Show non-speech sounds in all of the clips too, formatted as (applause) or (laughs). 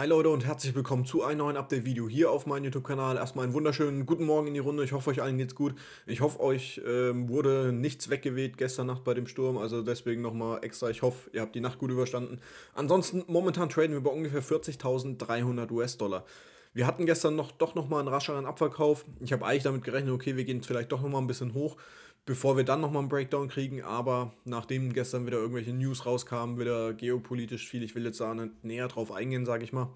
Hi Leute und herzlich willkommen zu einem neuen Update-Video hier auf meinem YouTube-Kanal. Erstmal einen wunderschönen guten Morgen in die Runde. Ich hoffe, euch allen geht's gut. Ich hoffe, euch ähm, wurde nichts weggeweht gestern Nacht bei dem Sturm. Also deswegen nochmal extra. Ich hoffe, ihr habt die Nacht gut überstanden. Ansonsten, momentan traden wir bei ungefähr 40.300 US-Dollar. Wir hatten gestern noch, doch nochmal einen rascheren Abverkauf. Ich habe eigentlich damit gerechnet, okay, wir gehen jetzt vielleicht doch nochmal ein bisschen hoch bevor wir dann nochmal einen Breakdown kriegen. Aber nachdem gestern wieder irgendwelche News rauskamen, wieder geopolitisch viel, ich will jetzt da nicht näher drauf eingehen, sage ich mal,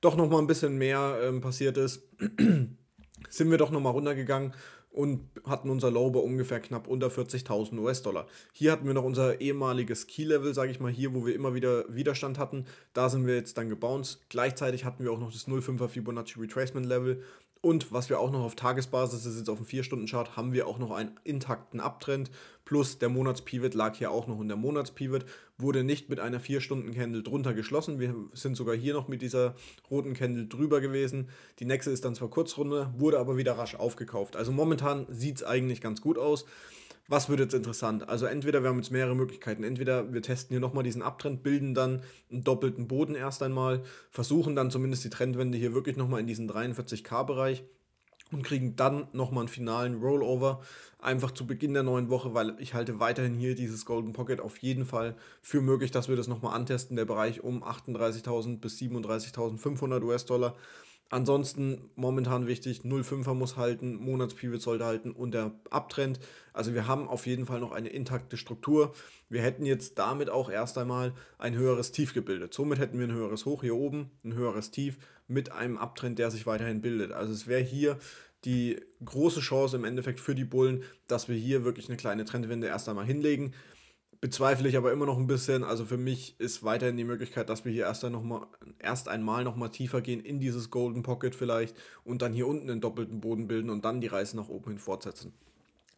doch nochmal ein bisschen mehr ähm, passiert ist, (clears throat) sind wir doch nochmal runtergegangen und hatten unser Low bei ungefähr knapp unter 40.000 US-Dollar. Hier hatten wir noch unser ehemaliges Key-Level, sage ich mal, hier, wo wir immer wieder Widerstand hatten. Da sind wir jetzt dann gebounced. Gleichzeitig hatten wir auch noch das 0,5er Fibonacci Retracement-Level. Und was wir auch noch auf Tagesbasis, das ist jetzt auf dem 4-Stunden-Chart, haben wir auch noch einen intakten Abtrend. Plus der Monatspivot lag hier auch noch und der Monatspivot wurde nicht mit einer 4-Stunden-Candle drunter geschlossen. Wir sind sogar hier noch mit dieser roten Candle drüber gewesen. Die nächste ist dann zwar Kurzrunde, wurde aber wieder rasch aufgekauft. Also momentan sieht es eigentlich ganz gut aus was wird jetzt interessant? Also entweder wir haben jetzt mehrere Möglichkeiten. Entweder wir testen hier nochmal diesen Abtrend, bilden dann einen doppelten Boden erst einmal, versuchen dann zumindest die Trendwende hier wirklich nochmal in diesen 43k-Bereich und kriegen dann nochmal einen finalen Rollover, einfach zu Beginn der neuen Woche, weil ich halte weiterhin hier dieses Golden Pocket auf jeden Fall für möglich, dass wir das nochmal antesten, der Bereich um 38.000 bis 37.500 US-Dollar. Ansonsten momentan wichtig, 0,5er muss halten, Monatspivot sollte halten und der Abtrend. Also wir haben auf jeden Fall noch eine intakte Struktur. Wir hätten jetzt damit auch erst einmal ein höheres Tief gebildet. Somit hätten wir ein höheres Hoch hier oben, ein höheres Tief mit einem Abtrend, der sich weiterhin bildet. Also es wäre hier die große Chance im Endeffekt für die Bullen, dass wir hier wirklich eine kleine Trendwende erst einmal hinlegen. Bezweifle ich aber immer noch ein bisschen. Also für mich ist weiterhin die Möglichkeit, dass wir hier erst, noch mal, erst einmal nochmal tiefer gehen in dieses Golden Pocket vielleicht und dann hier unten einen doppelten Boden bilden und dann die Reise nach oben hin fortsetzen.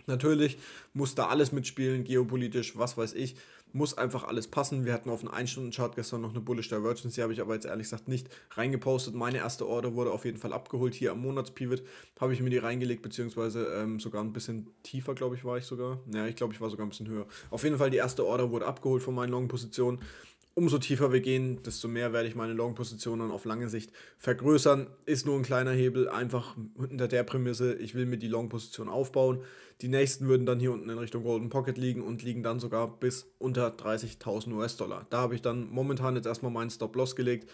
Natürlich muss da alles mitspielen, geopolitisch, was weiß ich, muss einfach alles passen. Wir hatten auf dem 1-Stunden-Chart gestern noch eine Bullish Divergence, die habe ich aber jetzt ehrlich gesagt nicht reingepostet. Meine erste Order wurde auf jeden Fall abgeholt. Hier am Monatspivot habe ich mir die reingelegt, beziehungsweise ähm, sogar ein bisschen tiefer, glaube ich, war ich sogar. Ja, ich glaube, ich war sogar ein bisschen höher. Auf jeden Fall, die erste Order wurde abgeholt von meinen Long-Positionen umso tiefer wir gehen, desto mehr werde ich meine Long-Position dann auf lange Sicht vergrößern. Ist nur ein kleiner Hebel, einfach unter der Prämisse, ich will mir die Long-Position aufbauen. Die nächsten würden dann hier unten in Richtung Golden Pocket liegen und liegen dann sogar bis unter 30.000 US-Dollar. Da habe ich dann momentan jetzt erstmal meinen Stop-Loss gelegt.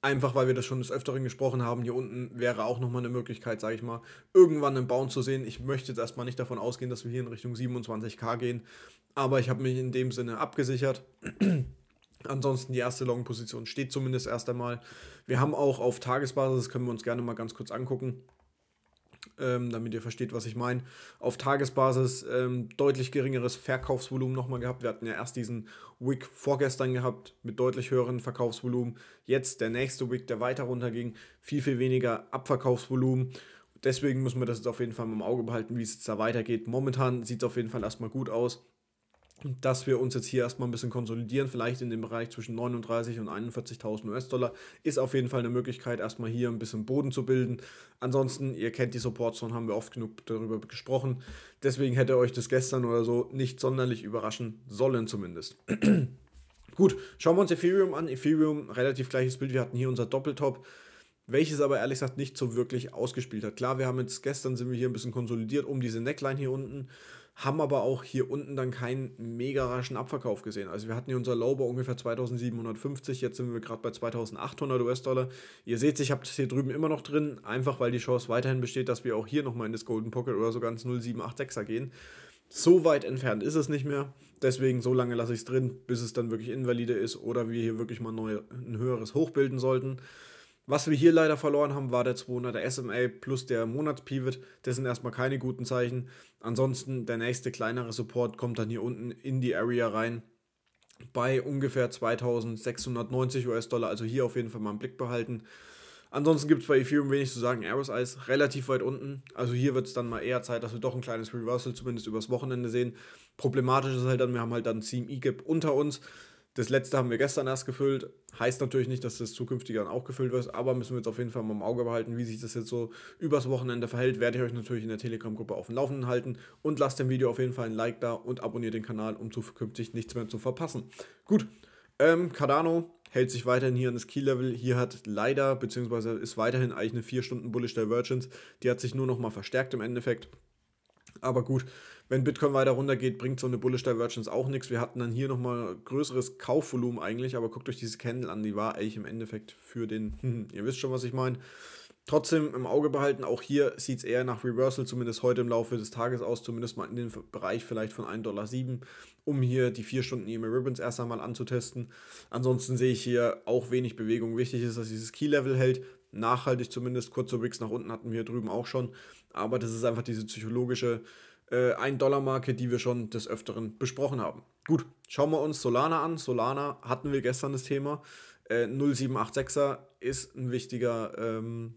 Einfach weil wir das schon des Öfteren gesprochen haben, hier unten wäre auch nochmal eine Möglichkeit, sage ich mal, irgendwann einen Bound zu sehen. Ich möchte jetzt erstmal nicht davon ausgehen, dass wir hier in Richtung 27k gehen, aber ich habe mich in dem Sinne abgesichert. Ansonsten die erste Long-Position steht zumindest erst einmal. Wir haben auch auf Tagesbasis, das können wir uns gerne mal ganz kurz angucken, ähm, damit ihr versteht, was ich meine, auf Tagesbasis ähm, deutlich geringeres Verkaufsvolumen nochmal gehabt. Wir hatten ja erst diesen Wick vorgestern gehabt mit deutlich höheren Verkaufsvolumen. Jetzt der nächste Wick, der weiter runterging, viel, viel weniger Abverkaufsvolumen. Deswegen müssen wir das jetzt auf jeden Fall im Auge behalten, wie es jetzt da weitergeht. Momentan sieht es auf jeden Fall erstmal gut aus dass wir uns jetzt hier erstmal ein bisschen konsolidieren, vielleicht in dem Bereich zwischen 39 und 41.000 US-Dollar, ist auf jeden Fall eine Möglichkeit, erstmal hier ein bisschen Boden zu bilden. Ansonsten, ihr kennt die Supportzone, haben wir oft genug darüber gesprochen. Deswegen hätte euch das gestern oder so nicht sonderlich überraschen sollen zumindest. (clears throat) Gut, schauen wir uns Ethereum an. Ethereum, relativ gleiches Bild. Wir hatten hier unser Doppeltop welches aber ehrlich gesagt nicht so wirklich ausgespielt hat. Klar, wir haben jetzt gestern sind wir hier ein bisschen konsolidiert um diese Neckline hier unten haben aber auch hier unten dann keinen mega raschen Abverkauf gesehen. Also wir hatten hier unser Low bei ungefähr 2750, jetzt sind wir gerade bei 2800 US-Dollar. Ihr seht, ich habe das hier drüben immer noch drin, einfach weil die Chance weiterhin besteht, dass wir auch hier nochmal in das Golden Pocket oder sogar ins 0786er gehen. So weit entfernt ist es nicht mehr, deswegen so lange lasse ich es drin, bis es dann wirklich invalide ist oder wir hier wirklich mal neu, ein höheres Hoch bilden sollten. Was wir hier leider verloren haben, war der 200er SMA plus der Monatspivot. Das sind erstmal keine guten Zeichen. Ansonsten der nächste kleinere Support kommt dann hier unten in die Area rein bei ungefähr 2690 US-Dollar. Also hier auf jeden Fall mal im Blick behalten. Ansonsten gibt es bei Ethereum wenig zu sagen. Aeros Eyes relativ weit unten. Also hier wird es dann mal eher Zeit, dass wir doch ein kleines Reversal zumindest übers Wochenende sehen. Problematisch ist halt dann, wir haben halt dann CME Gap unter uns. Das letzte haben wir gestern erst gefüllt. Heißt natürlich nicht, dass das zukünftig dann auch gefüllt wird, aber müssen wir jetzt auf jeden Fall mal im Auge behalten, wie sich das jetzt so übers Wochenende verhält. Werde ich euch natürlich in der Telegram-Gruppe auf dem Laufenden halten und lasst dem Video auf jeden Fall ein Like da und abonniert den Kanal, um zukünftig nichts mehr zu verpassen. Gut, ähm, Cardano hält sich weiterhin hier an das Key-Level. Hier hat leider, beziehungsweise ist weiterhin eigentlich eine 4-Stunden-Bullish Divergence. Die hat sich nur nochmal verstärkt im Endeffekt. Aber gut, wenn Bitcoin weiter runtergeht, bringt so eine Bullish Divergence auch nichts. Wir hatten dann hier nochmal größeres Kaufvolumen eigentlich, aber guckt euch diese Candle an, die war eigentlich im Endeffekt für den, (laughs) hm, ihr wisst schon, was ich meine. Trotzdem im Auge behalten, auch hier sieht es eher nach Reversal, zumindest heute im Laufe des Tages aus, zumindest mal in den Bereich vielleicht von 1,7 Dollar, um hier die 4 Stunden EMA Ribbons erst einmal anzutesten. Ansonsten sehe ich hier auch wenig Bewegung. Wichtig ist, dass dieses Key-Level hält, nachhaltig zumindest, kurze Wicks nach unten hatten wir hier drüben auch schon, aber das ist einfach diese psychologische äh, 1-Dollar-Marke, die wir schon des Öfteren besprochen haben. Gut, schauen wir uns Solana an. Solana hatten wir gestern das Thema. Äh, 0786er ist ein wichtiger ähm,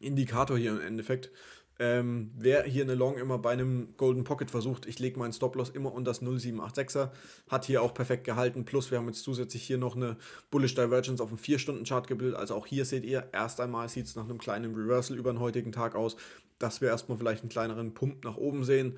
Indikator hier im Endeffekt. Ähm, wer hier eine Long immer bei einem Golden Pocket versucht, ich lege meinen Stop-Loss immer unter das 0786er, hat hier auch perfekt gehalten. Plus, wir haben jetzt zusätzlich hier noch eine Bullish Divergence auf dem 4-Stunden-Chart gebildet. Also auch hier seht ihr, erst einmal sieht es nach einem kleinen Reversal über den heutigen Tag aus, dass wir erstmal vielleicht einen kleineren Pump nach oben sehen.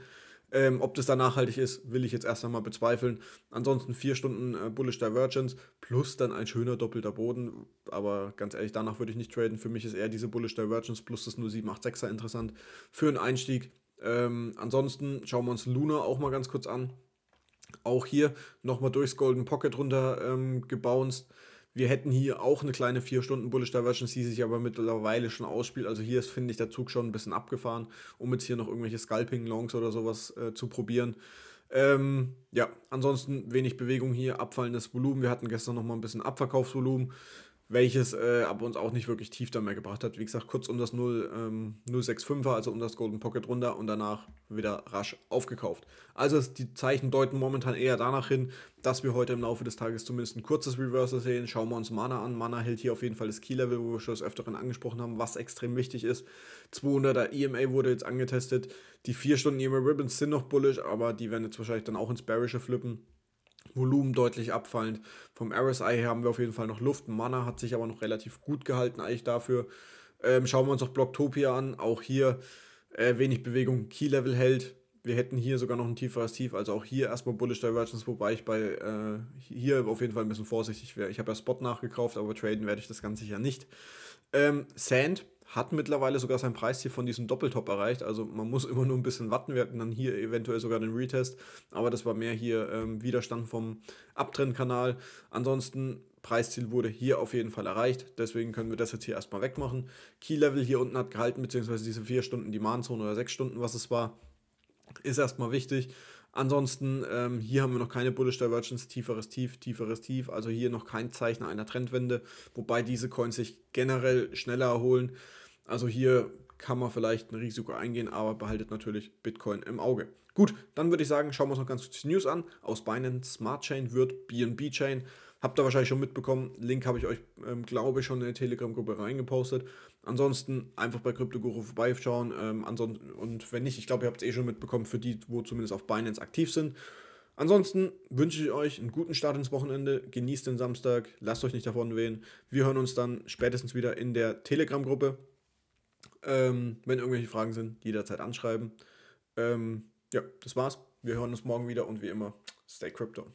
Ähm, ob das da nachhaltig ist, will ich jetzt erst einmal bezweifeln. Ansonsten vier Stunden äh, Bullish Divergence plus dann ein schöner doppelter Boden. Aber ganz ehrlich, danach würde ich nicht traden. Für mich ist eher diese Bullish Divergence plus das 0786er interessant für einen Einstieg. Ähm, ansonsten schauen wir uns Luna auch mal ganz kurz an. Auch hier nochmal durchs Golden Pocket runter ähm, gebounced. Wir hätten hier auch eine kleine 4 stunden bullish Divergence, die sich aber mittlerweile schon ausspielt. Also hier ist, finde ich, der Zug schon ein bisschen abgefahren, um jetzt hier noch irgendwelche Scalping-Longs oder sowas äh, zu probieren. Ähm, ja, ansonsten wenig Bewegung hier, abfallendes Volumen. Wir hatten gestern nochmal ein bisschen Abverkaufsvolumen welches äh, aber uns auch nicht wirklich tief da mehr gebracht hat. Wie gesagt, kurz um das 0, ähm, 065er, also um das Golden Pocket runter und danach wieder rasch aufgekauft. Also die Zeichen deuten momentan eher danach hin, dass wir heute im Laufe des Tages zumindest ein kurzes Reversal sehen. Schauen wir uns Mana an. Mana hält hier auf jeden Fall das Key-Level, wo wir schon das Öfteren angesprochen haben, was extrem wichtig ist. 200er EMA wurde jetzt angetestet. Die 4 Stunden EMA Ribbons sind noch bullish, aber die werden jetzt wahrscheinlich dann auch ins Bearische flippen. Volumen deutlich abfallend. Vom RSI her haben wir auf jeden Fall noch Luft. Mana hat sich aber noch relativ gut gehalten, eigentlich dafür. Ähm, schauen wir uns auch Blocktopia an. Auch hier äh, wenig Bewegung, Key-Level hält. Wir hätten hier sogar noch ein tieferes Tief, also auch hier erstmal Bullish Divergence, wobei ich bei äh, hier auf jeden Fall ein bisschen vorsichtig wäre. Ich habe ja Spot nachgekauft, aber traden werde ich das Ganze sicher nicht. Ähm, Sand hat mittlerweile sogar sein Preisziel von diesem Doppeltop erreicht. Also man muss immer nur ein bisschen warten. Wir hatten dann hier eventuell sogar den Retest, aber das war mehr hier ähm, Widerstand vom Abtrendkanal. Ansonsten Preisziel wurde hier auf jeden Fall erreicht. Deswegen können wir das jetzt hier erstmal wegmachen. Key-Level hier unten hat gehalten, beziehungsweise diese 4 Stunden Demandzone oder 6 Stunden, was es war, ist erstmal wichtig. Ansonsten, ähm, hier haben wir noch keine Bullish Divergence, tieferes Tief, tieferes Tief, also hier noch kein Zeichen einer Trendwende, wobei diese Coins sich generell schneller erholen. Also hier kann man vielleicht ein Risiko eingehen, aber behaltet natürlich Bitcoin im Auge. Gut, dann würde ich sagen, schauen wir uns noch ganz kurz die News an. Aus Binance Smart Chain wird BNB Chain. Habt ihr wahrscheinlich schon mitbekommen. Link habe ich euch, ähm, glaube ich, schon in der Telegram-Gruppe reingepostet. Ansonsten einfach bei CryptoGuru vorbeischauen. Ähm, ansonsten, und wenn nicht, ich glaube, ihr habt es eh schon mitbekommen, für die, wo zumindest auf Binance aktiv sind. Ansonsten wünsche ich euch einen guten Start ins Wochenende. Genießt den Samstag. Lasst euch nicht davon wehen. Wir hören uns dann spätestens wieder in der Telegram-Gruppe. Ähm, wenn irgendwelche Fragen sind, jederzeit anschreiben. Ähm, ja, das war's. Wir hören uns morgen wieder und wie immer, stay crypto.